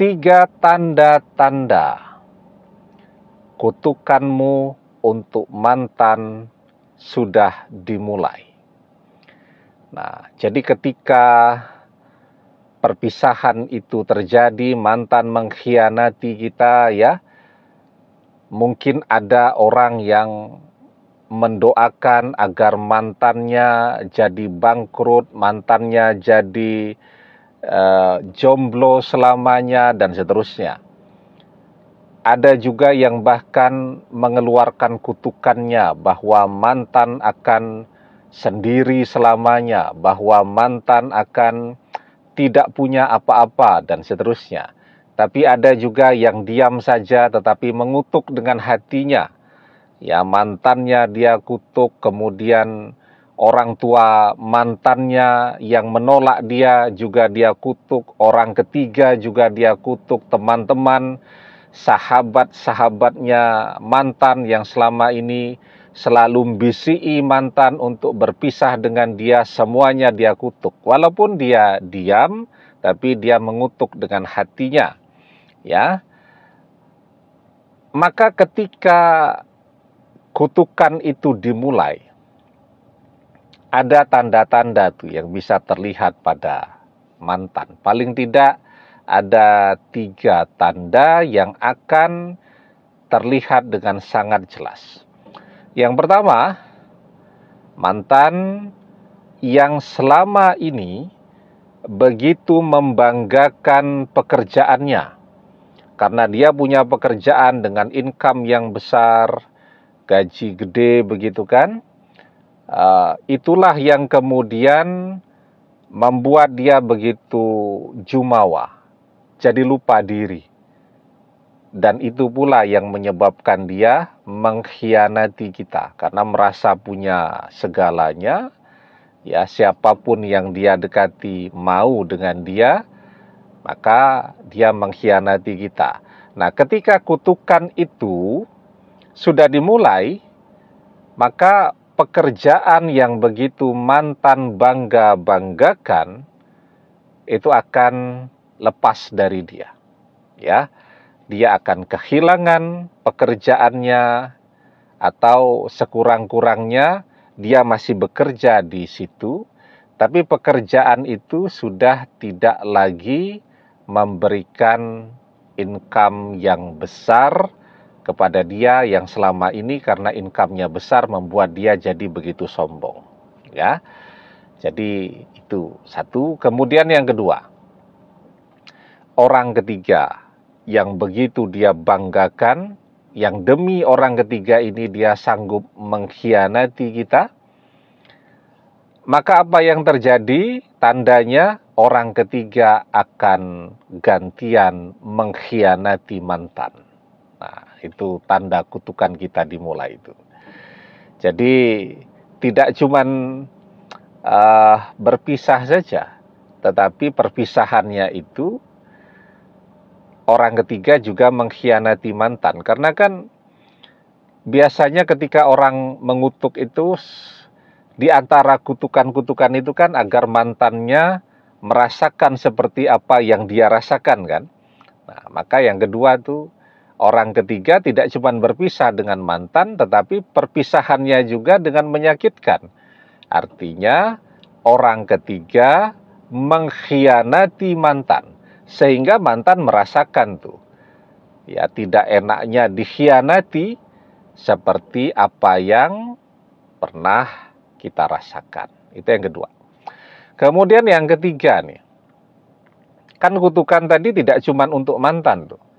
tiga tanda-tanda kutukanmu untuk mantan sudah dimulai. Nah, jadi ketika perpisahan itu terjadi, mantan mengkhianati kita ya. Mungkin ada orang yang mendoakan agar mantannya jadi bangkrut, mantannya jadi uh, jomblo selamanya dan seterusnya. Ada juga yang bahkan mengeluarkan kutukannya bahwa mantan akan sendiri selamanya, bahwa mantan akan tidak punya apa-apa dan seterusnya. Tapi ada juga yang diam saja tetapi mengutuk dengan hatinya. Ya mantannya dia kutuk kemudian orang tua mantannya yang menolak dia juga dia kutuk, orang ketiga juga dia kutuk, teman-teman, sahabat-sahabatnya mantan yang selama ini selalu bisi mantan untuk berpisah dengan dia, semuanya dia kutuk. Walaupun dia diam, tapi dia mengutuk dengan hatinya. Ya. Maka ketika kutukan itu dimulai, ada tanda-tanda tuh yang bisa terlihat pada mantan. Paling tidak ada tiga tanda yang akan terlihat dengan sangat jelas. Yang pertama, mantan yang selama ini begitu membanggakan pekerjaannya karena dia punya pekerjaan dengan income yang besar, gaji gede begitu kan Ah, itulah yang kemudian membuat dia begitu jumawa, jadi lupa diri. Dan itu pula yang menyebabkan dia mengkhianati kita karena merasa punya segalanya. Ya, siapapun yang dia dekati mau dengan dia, maka dia mengkhianati kita. Nah, ketika kutukan itu sudah dimulai, maka pekerjaan yang begitu mantan bangga banggakan itu akan lepas dari dia. Ya. Dia akan kehilangan pekerjaannya atau sekurang-kurangnya dia masih bekerja di situ, tapi pekerjaan itu sudah tidak lagi memberikan income yang besar kepada dia yang selama ini karena income-nya besar membuat dia jadi begitu sombong. Ya. Jadi itu satu. Kemudian yang kedua, orang ketiga yang begitu dia banggakan, yang demi orang ketiga ini dia sanggup mengkhianati kita, maka apa yang terjadi tandanya orang ketiga akan gantian mengkhianati mantan. Nah, itu tanda kutukan kita dimulai itu. Jadi tidak cuma uh, eh, berpisah saja, tetapi perpisahannya itu orang ketiga juga mengkhianati mantan. Karena kan biasanya ketika orang mengutuk itu di antara kutukan-kutukan itu kan agar mantannya merasakan seperti apa yang dia rasakan kan. Nah, maka yang kedua tuh Orang ketiga tidak cuma berpisah dengan mantan, tetapi perpisahannya juga dengan menyakitkan. Artinya, orang ketiga mengkhianati mantan, sehingga mantan merasakan tuh, ya tidak enaknya dikhianati seperti apa yang pernah kita rasakan. Itu yang kedua. Kemudian yang ketiga nih, kan kutukan tadi tidak cuma untuk mantan tuh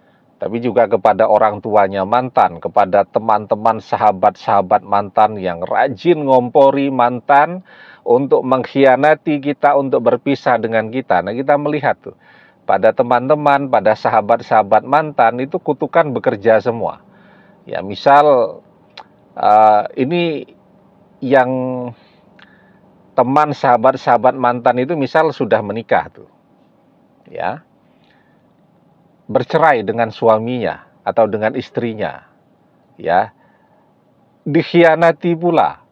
tapi juga kepada orang tuanya mantan, kepada teman-teman sahabat-sahabat mantan yang rajin ngompori mantan untuk mengkhianati kita untuk berpisah dengan kita. Nah, kita melihat tuh pada teman-teman, pada sahabat-sahabat mantan itu kutukan bekerja semua. Ya, misal uh, ini yang teman sahabat-sahabat mantan itu misal sudah menikah tuh. Ya, bercerai dengan suaminya atau dengan istrinya, ya, dikhianati pula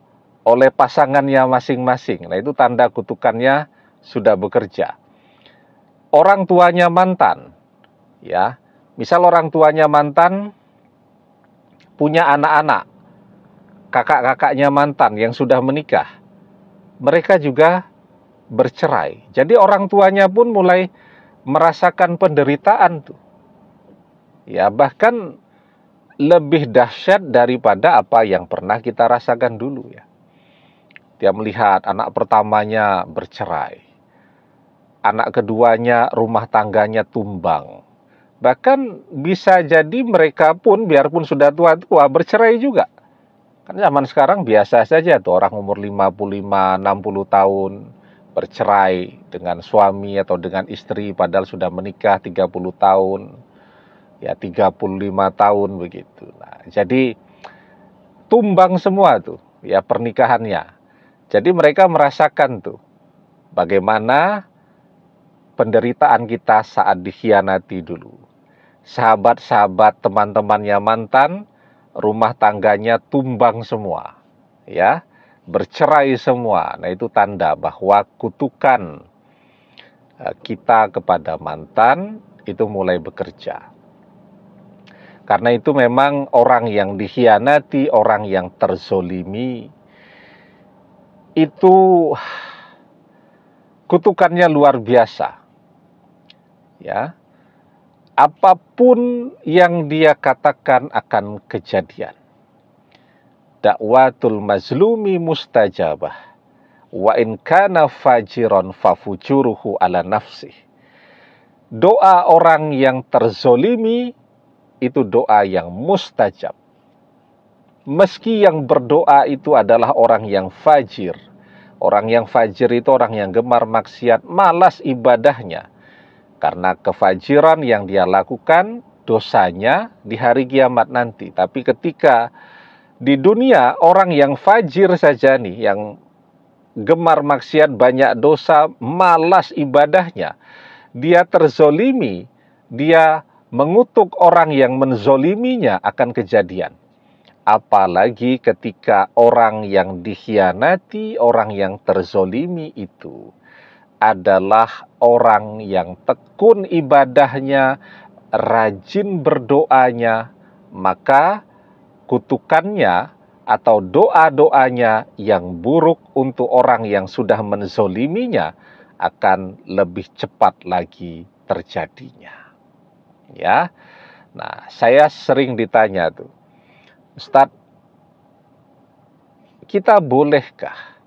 oleh pasangannya masing-masing. Nah, itu tanda kutukannya sudah bekerja. Orang tuanya mantan, ya, misal orang tuanya mantan punya anak-anak, kakak-kakaknya mantan yang sudah menikah, mereka juga bercerai. Jadi orang tuanya pun mulai merasakan penderitaan tuh. Ya, bahkan lebih dahsyat daripada apa yang pernah kita rasakan dulu ya. Dia melihat anak pertamanya bercerai. Anak keduanya rumah tangganya tumbang. Bahkan bisa jadi mereka pun biarpun sudah tua-tua bercerai juga. Kan zaman sekarang biasa saja tuh orang umur 55, 60 tahun bercerai dengan suami atau dengan istri padahal sudah menikah 30 tahun ya 35 tahun begitu. Nah, jadi tumbang semua tuh ya pernikahannya. Jadi mereka merasakan tuh bagaimana penderitaan kita saat dikhianati dulu. Sahabat-sahabat teman-temannya mantan, rumah tangganya tumbang semua. Ya bercerai semua. Nah, itu tanda bahwa kutukan e, kita kepada mantan itu mulai bekerja. Karena itu memang orang yang dikhianati, orang yang terzolimi itu kutukannya luar biasa. Ya. Apapun yang dia katakan akan kejadian dakwatul mazlumi mustajabah wa in kana fajiron fafujuruhu ala nafsi doa orang yang terzolimi itu doa yang mustajab meski yang berdoa itu adalah orang yang fajir orang yang fajir itu orang yang gemar maksiat malas ibadahnya karena kefajiran yang dia lakukan dosanya di hari kiamat nanti tapi ketika di dunia orang yang fajir saja nih yang gemar maksiat banyak dosa malas ibadahnya dia terzolimi dia mengutuk orang yang menzoliminya akan kejadian apalagi ketika orang yang dikhianati orang yang terzolimi itu adalah orang yang tekun ibadahnya rajin berdoanya maka kutukannya atau doa-doanya yang buruk untuk orang yang sudah menzoliminya akan lebih cepat lagi terjadinya. Ya. Nah, saya sering ditanya tuh. ustad, kita bolehkah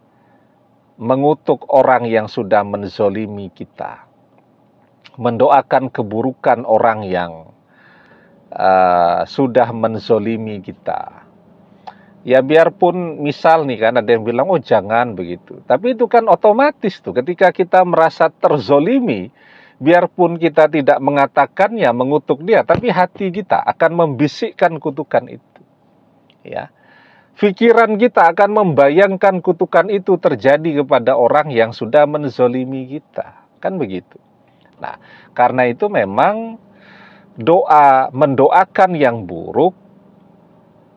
mengutuk orang yang sudah menzolimi kita? Mendoakan keburukan orang yang uh, sudah menzolimi kita. Ya biarpun misal nih kan ada yang bilang oh jangan begitu. Tapi itu kan otomatis tuh ketika kita merasa terzolimi, biarpun kita tidak mengatakannya, mengutuk dia, tapi hati kita akan membisikkan kutukan itu. Ya. Pikiran kita akan membayangkan kutukan itu terjadi kepada orang yang sudah menzolimi kita. Kan begitu. Nah, karena itu memang doa mendoakan yang buruk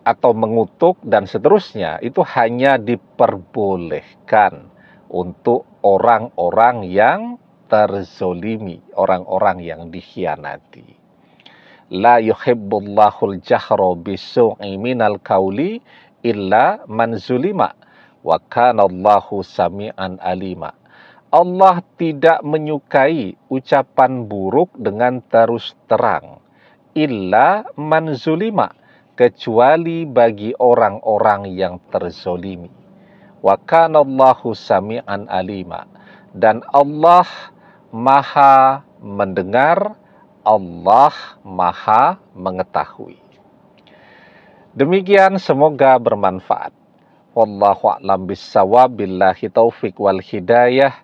atau mengutuk dan seterusnya itu hanya diperbolehkan untuk orang-orang yang terzolimi, orang-orang yang dikhianati. La yuhibbullahul jahra bisu'i minal kauli illa man zulima wa kana Allahu sami'an alima. Allah tidak menyukai ucapan buruk dengan terus terang. Illa manzulima, kecuali bagi orang-orang yang terzolimi. Wa kanallahu sami'an alima. Dan Allah maha mendengar, Allah maha mengetahui. Demikian semoga bermanfaat. Wallahu a'lam bissawab billahi taufik wal hidayah.